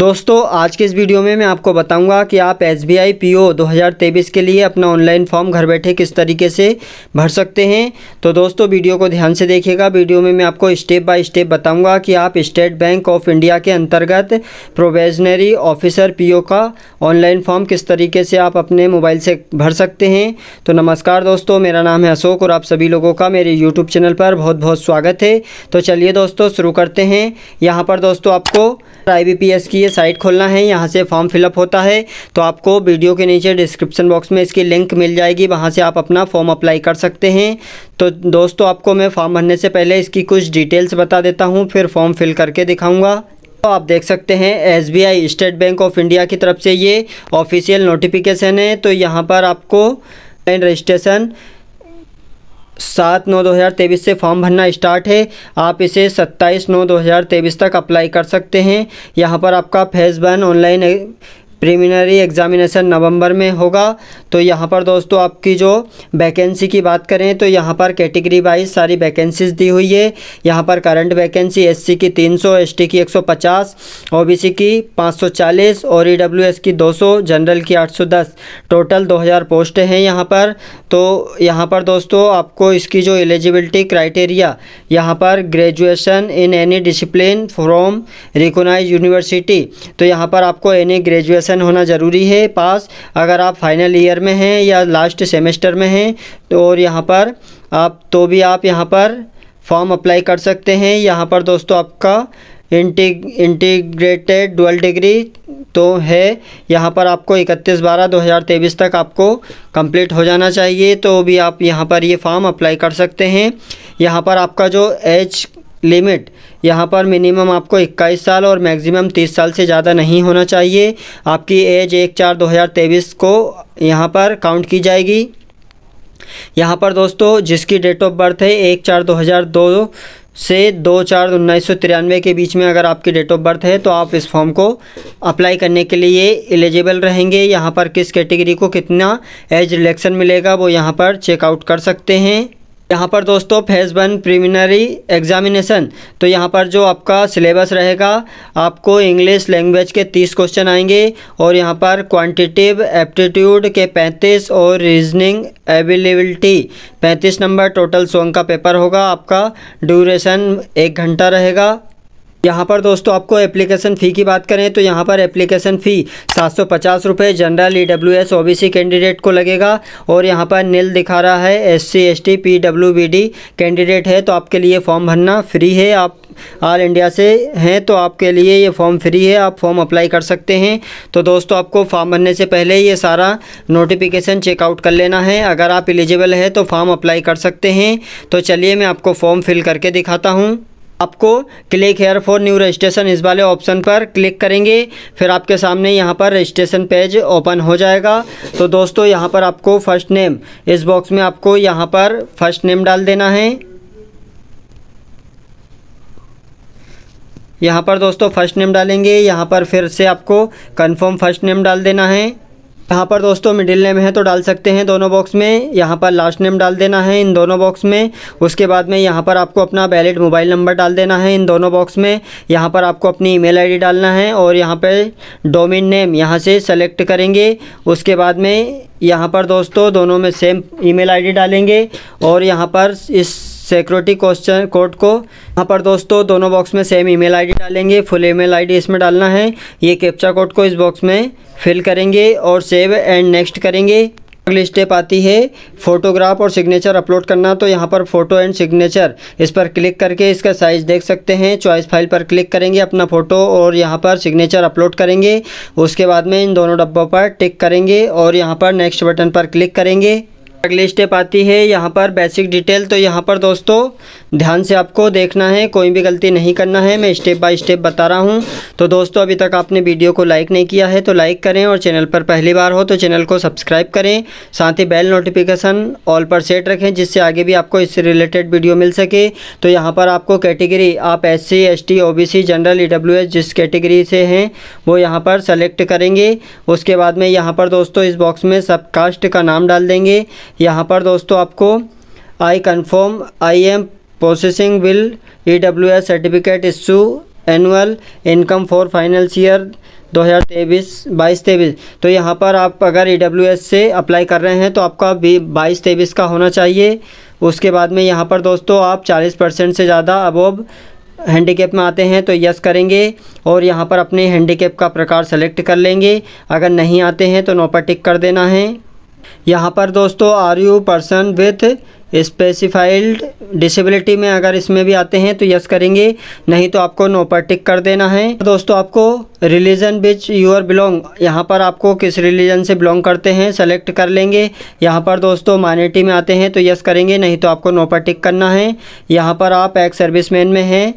दोस्तों आज के इस वीडियो में मैं आपको बताऊंगा कि आप S B I P O दो के लिए अपना ऑनलाइन फॉर्म घर बैठे किस तरीके से भर सकते हैं तो दोस्तों वीडियो को ध्यान से देखिएगा वीडियो में मैं आपको स्टेप बाय स्टेप बताऊंगा कि आप स्टेट बैंक ऑफ इंडिया के अंतर्गत प्रोवेजनरी ऑफिसर पी ओ का ऑनलाइन फॉर्म किस तरीके से आप अपने मोबाइल से भर सकते हैं तो नमस्कार दोस्तों मेरा नाम है अशोक और आप सभी लोगों का मेरे यूट्यूब चैनल पर बहुत बहुत स्वागत है तो चलिए दोस्तों शुरू करते हैं यहाँ पर दोस्तों आपको आई बी पी एस की साइट खोलना है यहाँ से फॉर्म फिलअप होता है तो आपको वीडियो के नीचे डिस्क्रिप्शन बॉक्स में इसकी लिंक मिल जाएगी वहाँ से आप अपना फॉर्म अप्लाई कर सकते हैं तो दोस्तों आपको मैं फॉर्म भरने से पहले इसकी कुछ डिटेल्स बता देता हूँ फिर फॉर्म फिल करके दिखाऊँगा तो आप देख सकते हैं एस स्टेट बैंक ऑफ इंडिया की तरफ से ये ऑफिशियल नोटिफिकेशन है तो यहाँ पर आपको रजिस्ट्रेशन सात नौ दो हज़ार तेईस से फॉर्म भरना स्टार्ट है आप इसे सत्ताईस नौ दो हज़ार तेईस तक अप्लाई कर सकते हैं यहाँ पर आपका phase one online preliminary examination November में होगा तो यहाँ पर दोस्तों आपकी जो वैकेंसी की बात करें तो यहाँ पर कैटेगरी वाइज सारी वैकेंसीज दी हुई है यहाँ पर करंट वैकेंसी एससी की 300 एसटी की 150 ओबीसी की 540 और ईडब्ल्यूएस e की 200 जनरल की 810 टोटल 2000 पोस्ट हैं यहाँ पर तो यहाँ पर दोस्तों आपको इसकी जो एलिजिबिलिटी क्राइटेरिया यहाँ पर graduation in any discipline from recognised university तो यहाँ पर आपको एनी ग्रेजुएशन सेक्शन होना ज़रूरी है पास अगर आप फाइनल ईयर में हैं या लास्ट सेमेस्टर में हैं तो और यहाँ पर आप तो भी आप यहाँ पर फॉर्म अप्लाई कर सकते हैं यहाँ पर दोस्तों आपका इंटीग इंटीग्रेटेड डुअल डिग्री तो है यहाँ पर आपको 31 बारह 2023 तक आपको कंप्लीट हो जाना चाहिए तो भी आप यहाँ पर ये यह फॉर्म अप्लाई कर सकते हैं यहाँ पर आपका जो एज लिमिट यहाँ पर मिनिमम आपको 21 साल और मैक्सिमम 30 साल से ज़्यादा नहीं होना चाहिए आपकी एज एक चार तेईस को यहाँ पर काउंट की जाएगी यहाँ पर दोस्तों जिसकी डेट ऑफ बर्थ है एक चार दो से दो चार उन्नीस सौ तिरानवे के बीच में अगर आपकी डेट ऑफ बर्थ है तो आप इस फॉर्म को अप्लाई करने के लिए एलिजिबल रहेंगे यहाँ पर किस कैटेगरी को कितना एज रिलेक्शन मिलेगा वो यहाँ पर चेकआउट कर सकते हैं यहाँ पर दोस्तों फेज़ वन प्रीमिनरी एग्ज़ामिनेसन तो यहाँ पर जो आपका सिलेबस रहेगा आपको इंग्लिश लैंग्वेज के तीस क्वेश्चन आएंगे और यहाँ पर क्वांटिटिव एप्टीट्यूड के पैंतीस और रीजनिंग एवेलेबिलिटी पैंतीस नंबर टोटल सॉन्ग का पेपर होगा आपका ड्यूरेशन एक घंटा रहेगा यहाँ पर दोस्तों आपको एप्लीकेशन फ़ी की बात करें तो यहाँ पर एप्लीकेशन फ़ी सात सौ पचास रुपये general E W S O B C candidate को लगेगा और यहाँ पर नील दिखा रहा है S C S T P W B D candidate है तो आपके लिए फॉर्म भरना फ्री है आप ऑल इंडिया से हैं तो आपके लिए ये फॉर्म फ्री है आप फॉर्म अप्लाई कर सकते हैं तो दोस्तों आपको फॉर्म भरने से पहले ये सारा नोटिफिकेशन चेकआउट कर लेना है अगर आप एलिजिबल है तो फॉर्म अप्लाई कर सकते हैं तो चलिए मैं आपको फॉर्म फिल करके दिखाता हूँ आपको click here for new registration इस वाले ऑप्शन पर क्लिक करेंगे फिर आपके सामने यहाँ पर रजिस्ट्रेशन पेज ओपन हो जाएगा तो दोस्तों यहाँ पर आपको फर्स्ट नेम इस बॉक्स में आपको यहाँ पर फर्स्ट नेम डाल देना है यहाँ पर दोस्तों फर्स्ट नेम डालेंगे यहाँ पर फिर से आपको कंफर्म फर्स्ट नेम डाल देना है यहाँ पर दोस्तों मिडिल नेम है तो डाल सकते हैं दोनों बॉक्स में यहाँ पर लास्ट नेम डाल देना है इन दोनों बॉक्स में उसके बाद में यहाँ पर आपको अपना वैलिड मोबाइल नंबर डाल देना है इन दोनों बॉक्स में यहाँ पर आपको अपनी ईमेल आईडी डालना है और यहाँ पर डोमिन नेम यहाँ से सेलेक्ट करेंगे उसके बाद में यहाँ पर दोस्तों दोनों में सेम ईमेल आईडी डालेंगे और यहाँ पर इस सिक्योरिटी क्वेश्चन कोड को यहाँ पर दोस्तों दोनों बॉक्स में सेम ईमेल आईडी डालेंगे फुल ईमेल आईडी इसमें डालना है ये कैप्चा कोड को इस बॉक्स में फिल करेंगे और सेव एंड नेक्स्ट करेंगे अगली स्टेप आती है फोटोग्राफ और सिग्नेचर अपलोड करना तो यहाँ पर फोटो एंड सिग्नेचर इस पर क्लिक करके इसका साइज़ देख सकते हैं चॉइस फाइल पर क्लिक करेंगे अपना फ़ोटो और यहाँ पर सिग्नेचर अपलोड करेंगे उसके बाद में इन दोनों डब्बों पर टिक करेंगे और यहाँ पर नेक्स्ट बटन पर क्लिक करेंगे अगली स्टेप आती है यहाँ पर बेसिक डिटेल तो यहाँ पर दोस्तों ध्यान से आपको देखना है कोई भी गलती नहीं करना है मैं स्टेप बाय स्टेप बता रहा हूँ तो दोस्तों अभी तक आपने वीडियो को लाइक नहीं किया है तो लाइक करें और चैनल पर पहली बार हो तो चैनल को सब्सक्राइब करें साथ ही बेल नोटिफिकेशन ऑल पर सेट रखें जिससे आगे भी आपको इससे रिलेटेड वीडियो मिल सके तो यहाँ पर आपको कैटेगरी आप S C S T O B C general E W S जिस कैटेगरी से हैं वो यहाँ पर सेलेक्ट करेंगे उसके बाद में यहाँ पर दोस्तों इस बॉक्स में सब कास्ट का नाम डाल देंगे यहाँ पर दोस्तों आपको I confirm I am processing bill E W S certificate issue annual income for finance year दो हज़ार तेईस बाईस तेईस तो यहाँ पर आप अगर ई डब्ल्यू एस से अप्लाई कर रहे हैं तो आपका भी बाईस तेईस का होना चाहिए उसके बाद में यहाँ पर दोस्तों आप चालीस परसेंट से ज़्यादा अबोव हैंडीकेप में आते हैं तो यस करेंगे और यहाँ पर अपने हैंडीकेप का प्रकार सेलेक्ट कर लेंगे अगर नहीं आते हैं तो नोपर टिक कर देना है यहाँ पर दोस्तों are you person with specified disability में अगर इसमें भी आते हैं तो यस करेंगे नहीं तो आपको नो पर टिक कर देना है दोस्तों आपको रिलीजन विच यूर बिलोंग यहाँ पर आपको किस रिलीजन से बिलोंग करते हैं सेलेक्ट कर लेंगे यहाँ पर दोस्तों माइनिटी में आते हैं तो यस करेंगे नहीं तो आपको नो पर टिक करना है यहाँ पर आप सर्विस मैन में हैं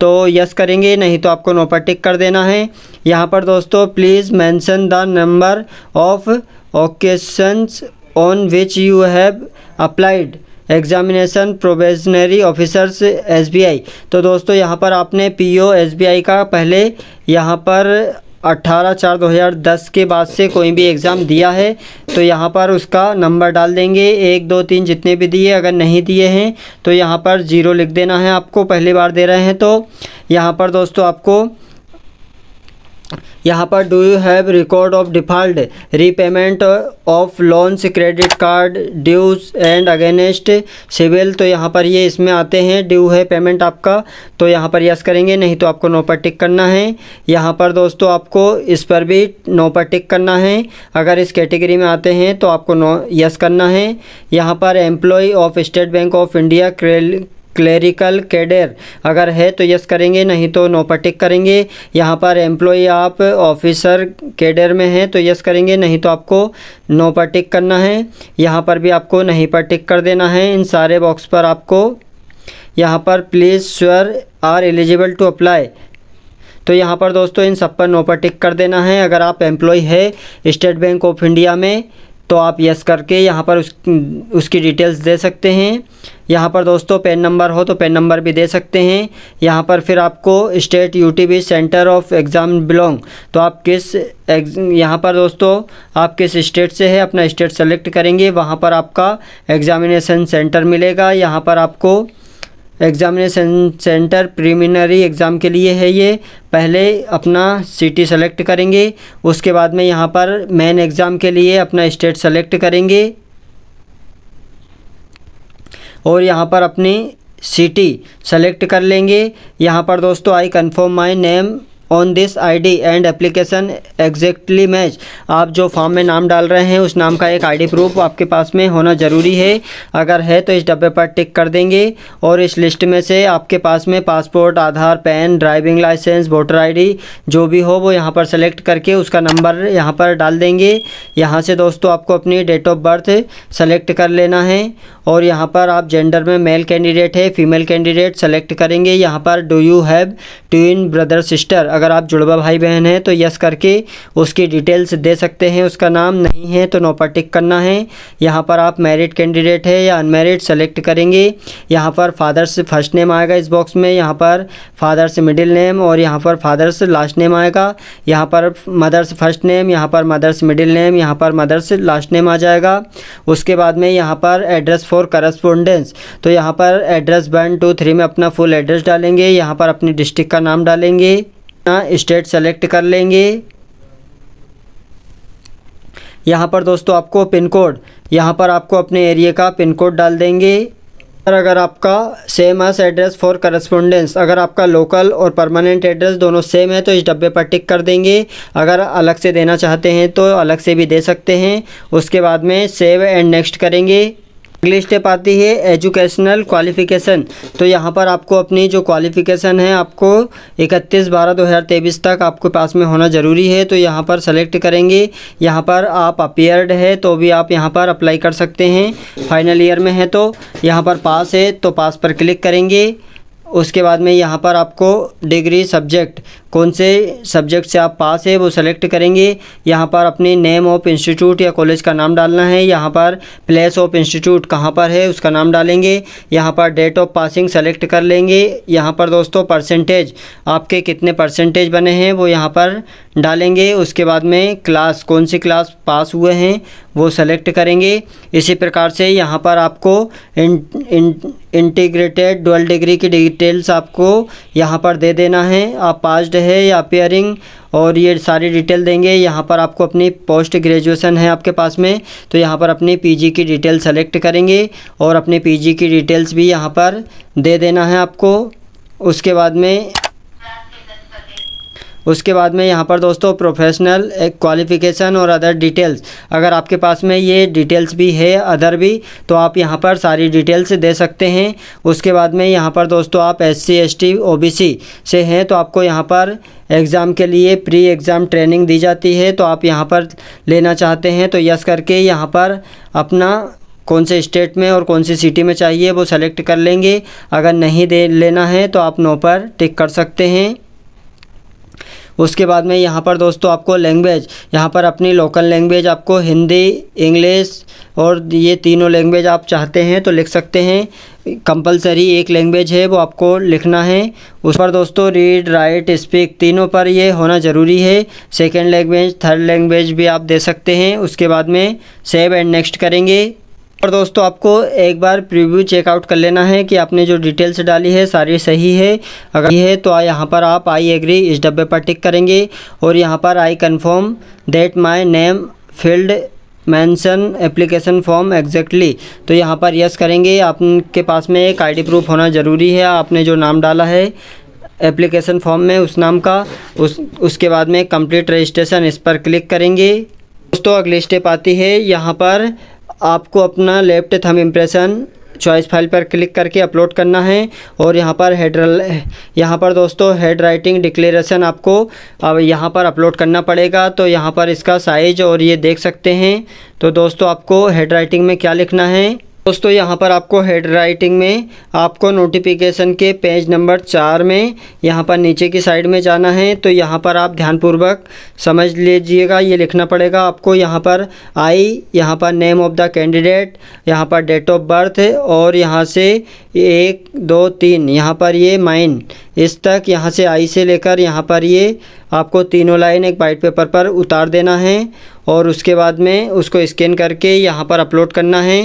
तो यस करेंगे नहीं तो आपको नो पर टिक कर देना है यहाँ पर दोस्तों please mention the number of occasions on which you have applied examination probationary officers आई तो दोस्तों यहाँ पर आपने बी आई का पहले यहाँ पर 18 चार 2010 के बाद से कोई भी एग्ज़ाम दिया है तो यहाँ पर उसका नंबर डाल देंगे एक दो तीन जितने भी दिए अगर नहीं दिए हैं तो यहाँ पर ज़ीरो लिख देना है आपको पहली बार दे रहे हैं तो यहाँ पर दोस्तों आपको यहाँ पर do you have record of default repayment of loans credit card dues and against civil तो यहाँ पर ये इसमें आते हैं ड्यू है पेमेंट आपका तो यहाँ पर यस करेंगे नहीं तो आपको नो पर टिक करना है यहाँ पर दोस्तों आपको इस पर भी नो पर टिक करना है अगर इस कैटेगरी में आते हैं तो आपको नो यस करना है यहाँ पर employ of State Bank of India clerical cadre अगर है तो यस करेंगे नहीं तो टिक करेंगे यहाँ पर एम्प्लॉय आप ऑफिसर कैडर में हैं तो यस करेंगे नहीं तो आपको टिक करना है यहाँ पर भी आपको नहीं पर टिक कर देना है इन सारे बॉक्स पर आपको यहाँ पर please sure are eligible to apply तो यहाँ पर दोस्तों इन सब पर नो पर टिक कर देना है अगर आप एम्प्लॉय है स्टेट बैंक ऑफ इंडिया में तो आप यस करके यहाँ पर उस उसकी डिटेल्स दे सकते हैं यहाँ पर दोस्तों पेन नंबर हो तो पेन नंबर भी दे सकते हैं यहाँ पर फिर आपको state U T B centre of exam belong तो आप किस यहाँ पर दोस्तों आप किस स्टेट से है अपना स्टेट सेलेक्ट करेंगे वहाँ पर आपका एग्ज़ामिनेशन सेंटर मिलेगा यहाँ पर आपको एग्ज़ामिनेशन सेंटर प्रीमिनरी एग्ज़ाम के लिए है ये पहले अपना सिटी सेलेक्ट करेंगे उसके बाद में यहाँ पर मेन एग्ज़ाम के लिए अपना स्टेट सेलेक्ट करेंगे और यहाँ पर अपनी सिटी सेलेक्ट कर लेंगे यहाँ पर दोस्तों I confirm my name on this ID and application exactly match आप जो फॉर्म में नाम डाल रहे हैं उस नाम का एक आईडी प्रूफ आपके पास में होना ज़रूरी है अगर है तो इस डब्बे पर टिक कर देंगे और इस लिस्ट में से आपके पास में passport Aadhaar PAN driving licence voter ID जो भी हो वो यहाँ पर सेलेक्ट करके उसका नंबर यहाँ पर डाल देंगे यहाँ से दोस्तों आपको अपनी डेट ऑफ बर्थ सेलेक्ट कर लेना है और यहाँ पर आप जेंडर में मेल कैंडिडेट है फीमेल कैंडिडेट सेलेक्ट करेंगे यहाँ पर do you have twin brother sister अगर आप जुड़वा भाई बहन हैं तो यस करके उसकी डिटेल्स दे सकते हैं उसका नाम नहीं है तो पर टिक करना है यहाँ पर आप मैरिड कैंडिडेट है या अनमेरिड सेलेक्ट करेंगे यहाँ पर फादर्स फर्स्ट नेम आएगा इस बॉक्स में यहाँ पर फादर्स मिडिल नेम और यहाँ पर फादर्स लास्ट नेम आएगा यहाँ पर मदर्स फर्स्ट नेम यहाँ पर मदर्स मिडिल नेम यहाँ पर मदर्स लास्ट नेम आ जाएगा उसके बाद में यहाँ पर एड्रेस फॉर करस्पोंडेंस तो यहाँ पर एड्रेस वन टू थ्री में अपना फुल एड्रेस डालेंगे यहाँ पर अपनी डिस्ट्रिक्ट का नाम डालेंगे स्टेट सेलेक्ट कर लेंगे यहाँ पर दोस्तों आपको पिन कोड यहाँ पर आपको अपने एरिया का पिन कोड डाल देंगे और अगर आपका same as address for correspondence अगर आपका लोकल और परमानेंट एड्रेस दोनों सेम है तो इस डब्बे पर टिक कर देंगे अगर अलग से देना चाहते हैं तो अलग से भी दे सकते हैं उसके बाद में सेव एंड नेक्स्ट करेंगे अगली स्टेप आती है एजुकेशनल क्वालिफ़िकेशन तो यहाँ पर आपको अपनी जो क्वालिफ़िकेशन है आपको 31 बारह तेईस तक आपके पास में होना ज़रूरी है तो यहाँ पर सेलेक्ट करेंगे यहाँ पर आप अपियर्ड है तो भी आप यहाँ पर अप्लाई कर सकते हैं फाइनल ईयर में है तो यहाँ पर पास है तो पास पर क्लिक करेंगे उसके बाद में यहाँ पर आपको डिग्री सब्जेक्ट कौन से सब्जेक्ट से आप पास है वो सेलेक्ट करेंगे यहाँ पर अपने नेम ऑफ इंस्टीट्यूट या कॉलेज का नाम डालना है यहाँ पर प्लेस ऑफ इंस्टीट्यूट कहाँ पर है उसका नाम डालेंगे यहाँ पर डेट ऑफ पासिंग सेलेक्ट कर लेंगे यहाँ पर दोस्तों परसेंटेज आपके कितने परसेंटेज बने हैं वो यहाँ पर डालेंगे उसके बाद में क्लास कौन सी क्लास पास हुए हैं वो सेलेक्ट करेंगे इसी प्रकार से यहाँ पर आपको इंटीग्रेटेड डुअल डिग्री की डिटेल्स आपको यहाँ पर दे देना है आप पास्ड है या पेयरिंग और ये सारी डिटेल देंगे यहाँ पर आपको अपनी पोस्ट ग्रेजुएशन है आपके पास में तो यहाँ पर अपनी पीजी की डिटेल सेलेक्ट करेंगे और अपनी पीजी की डिटेल्स भी यहाँ पर दे देना है आपको उसके बाद में उसके बाद में यहाँ पर दोस्तों प्रोफेशनल क्वालिफिकेशन और अदर डिटेल्स अगर आपके पास में ये डिटेल्स भी है अदर भी तो आप यहाँ पर सारी डिटेल्स दे सकते हैं उसके बाद में यहाँ पर दोस्तों आप S C S T O B C से हैं तो आपको यहाँ पर एग्ज़ाम के लिए प्री एग्ज़ाम ट्रेनिंग दी जाती है तो आप यहाँ पर लेना चाहते हैं तो यस करके यहाँ पर अपना कौन से स्टेट में और कौन सी सिटी में चाहिए वो सेलेक्ट कर लेंगे अगर नहीं दे लेना है तो आप नो पर टिक कर सकते हैं उसके बाद में यहाँ पर दोस्तों आपको लैंग्वेज यहाँ पर अपनी लोकल लैंग्वेज आपको हिंदी इंग्लिश और ये तीनों लैंग्वेज आप चाहते हैं तो लिख सकते हैं कंपलसरी एक लैंग्वेज है वो आपको लिखना है उस पर दोस्तों रीड राइट स्पीक तीनों पर ये होना ज़रूरी है सेकेंड लैंग्वेज थर्ड लैंग्वेज भी आप दे सकते हैं उसके बाद में सेव एंड नेक्स्ट करेंगे और दोस्तों आपको एक बार प्रीव्यू चेकआउट कर लेना है कि आपने जो डिटेल्स डाली है सारी सही है अगर ये है तो यहाँ पर आप आई एग्री इस डब्बे पर टिक करेंगे और यहाँ पर I confirm that my name field mention application form exactly तो यहाँ पर यस करेंगे आपके पास में एक आईडी प्रूफ होना ज़रूरी है आपने जो नाम डाला है एप्लीकेशन फॉर्म में उस नाम का उस उसके बाद में कंप्लीट रजिस्ट्रेशन इस पर क्लिक करेंगे दोस्तों अगली स्टेप आती है यहाँ पर आपको अपना left thumb impression choice file पर क्लिक करके अपलोड करना है और यहाँ पर हेड यहाँ पर दोस्तों हेड राइटिंग डिक्लेरेशन आपको अब यहाँ पर अपलोड करना पड़ेगा तो यहाँ पर इसका साइज और ये देख सकते हैं तो दोस्तों आपको हेड राइटिंग में क्या लिखना है दोस्तों यहाँ पर आपको हेड राइटिंग में आपको नोटिफिकेशन के पेज नंबर चार में यहाँ पर नीचे की साइड में जाना है तो यहाँ पर आप ध्यानपूर्वक समझ लीजिएगा ये लिखना पड़ेगा आपको यहाँ पर आई यहाँ पर नेम ऑफ द कैंडिडेट यहाँ पर डेट ऑफ बर्थ और यहाँ से एक दो तीन यहाँ पर ये माइन इस तक यहाँ से आई से लेकर यहाँ पर ये आपको तीनों लाइन एक वाइट पेपर पर उतार देना है और उसके बाद में उसको स्कैन करके यहाँ पर अपलोड करना है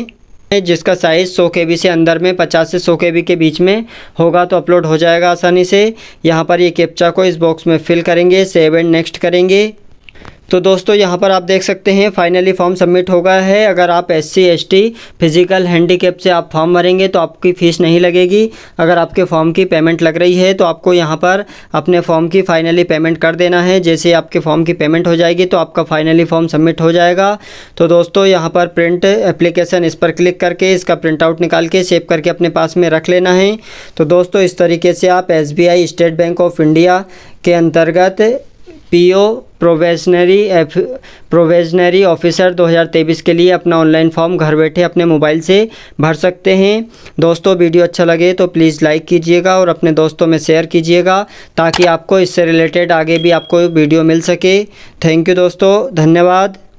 जिसका साइज़ सौ के बी से अंदर में पचास से सौ के बी के बीच में होगा तो अपलोड हो जाएगा आसानी से यहाँ पर ये कैप्चा को इस बॉक्स में फिल करेंगे सेव एंड नेक्स्ट करेंगे तो दोस्तों यहाँ पर आप देख सकते हैं फाइनली फॉर्म सबमिट हो गया है अगर आप S C S T physical handicap से आप फॉर्म भरेंगे तो आपकी फ़ीस नहीं लगेगी अगर आपके फॉर्म की पेमेंट लग रही है तो आपको यहाँ पर अपने फॉर्म की फ़ाइनली पेमेंट कर देना है जैसे आपके फॉर्म की पेमेंट हो जाएगी तो आपका फाइनली फॉर्म सबमिट हो जाएगा तो दोस्तों यहाँ पर प्रिंट एप्लीकेशन इस पर क्लिक करके इसका प्रिंट आउट निकाल के सेव करके अपने पास में रख लेना है तो दोस्तों इस तरीके से आप एस स्टेट बैंक ऑफ इंडिया के अंतर्गत पीओ प्रोवेशनरी प्रोवेशनरी ऑफिसर 2023 के लिए अपना ऑनलाइन फॉर्म घर बैठे अपने मोबाइल से भर सकते हैं दोस्तों वीडियो अच्छा लगे तो प्लीज़ लाइक कीजिएगा और अपने दोस्तों में शेयर कीजिएगा ताकि आपको इससे रिलेटेड आगे भी आपको वीडियो मिल सके थैंक यू दोस्तों धन्यवाद